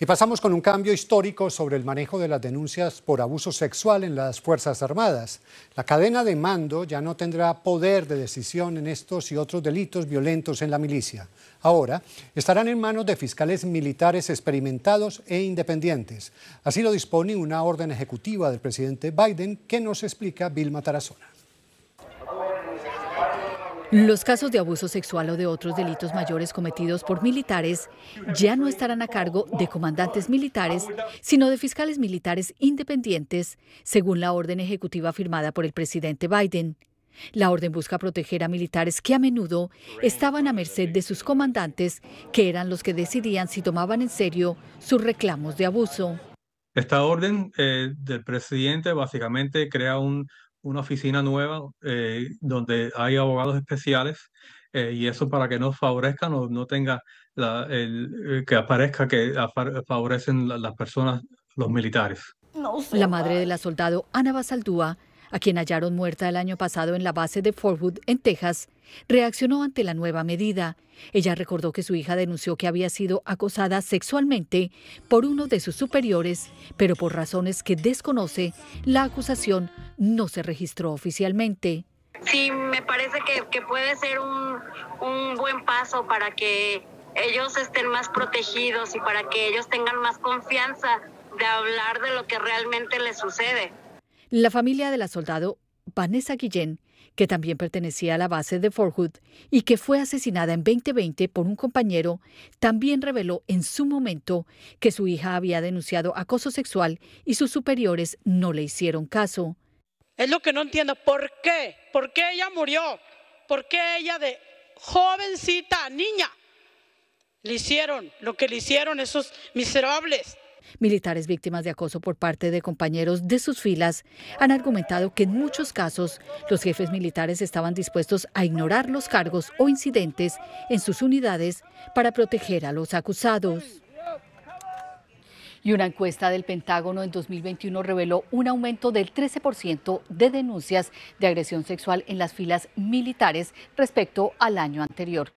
Y pasamos con un cambio histórico sobre el manejo de las denuncias por abuso sexual en las Fuerzas Armadas. La cadena de mando ya no tendrá poder de decisión en estos y otros delitos violentos en la milicia. Ahora estarán en manos de fiscales militares experimentados e independientes. Así lo dispone una orden ejecutiva del presidente Biden que nos explica Bill Tarazona. Los casos de abuso sexual o de otros delitos mayores cometidos por militares ya no estarán a cargo de comandantes militares, sino de fiscales militares independientes, según la orden ejecutiva firmada por el presidente Biden. La orden busca proteger a militares que a menudo estaban a merced de sus comandantes, que eran los que decidían si tomaban en serio sus reclamos de abuso. Esta orden eh, del presidente básicamente crea un una oficina nueva eh, donde hay abogados especiales eh, y eso para que no favorezcan o no tenga la, el, eh, que aparezca que favorecen las personas, los militares. La madre del soldado Ana Basaltúa a quien hallaron muerta el año pasado en la base de Fort Hood, en Texas, reaccionó ante la nueva medida. Ella recordó que su hija denunció que había sido acosada sexualmente por uno de sus superiores, pero por razones que desconoce, la acusación no se registró oficialmente. Sí, me parece que, puede ser un, un buen paso para que ellos estén más protegidos y para que ellos tengan más confianza de hablar de lo que realmente les sucede. La familia de la soldado Vanessa Guillén, que también pertenecía a la base de Fort Hood y que fue asesinada en 2020 por un compañero, también reveló en su momento que su hija había denunciado acoso sexual y sus superiores no le hicieron caso. Es lo que no entiendo. ¿Por qué? ¿Por qué ella murió? ¿Por qué ella de jovencita, niña, le hicieron lo que le hicieron esos miserables? Militares víctimas de acoso por parte de compañeros de sus filas han argumentado que en muchos casos los jefes militares estaban dispuestos a ignorar los cargos o incidentes en sus unidades para proteger a los acusados. Y una encuesta del Pentágono en 2021 reveló un aumento del 13% de denuncias de agresión sexual en las filas militares respecto al año anterior.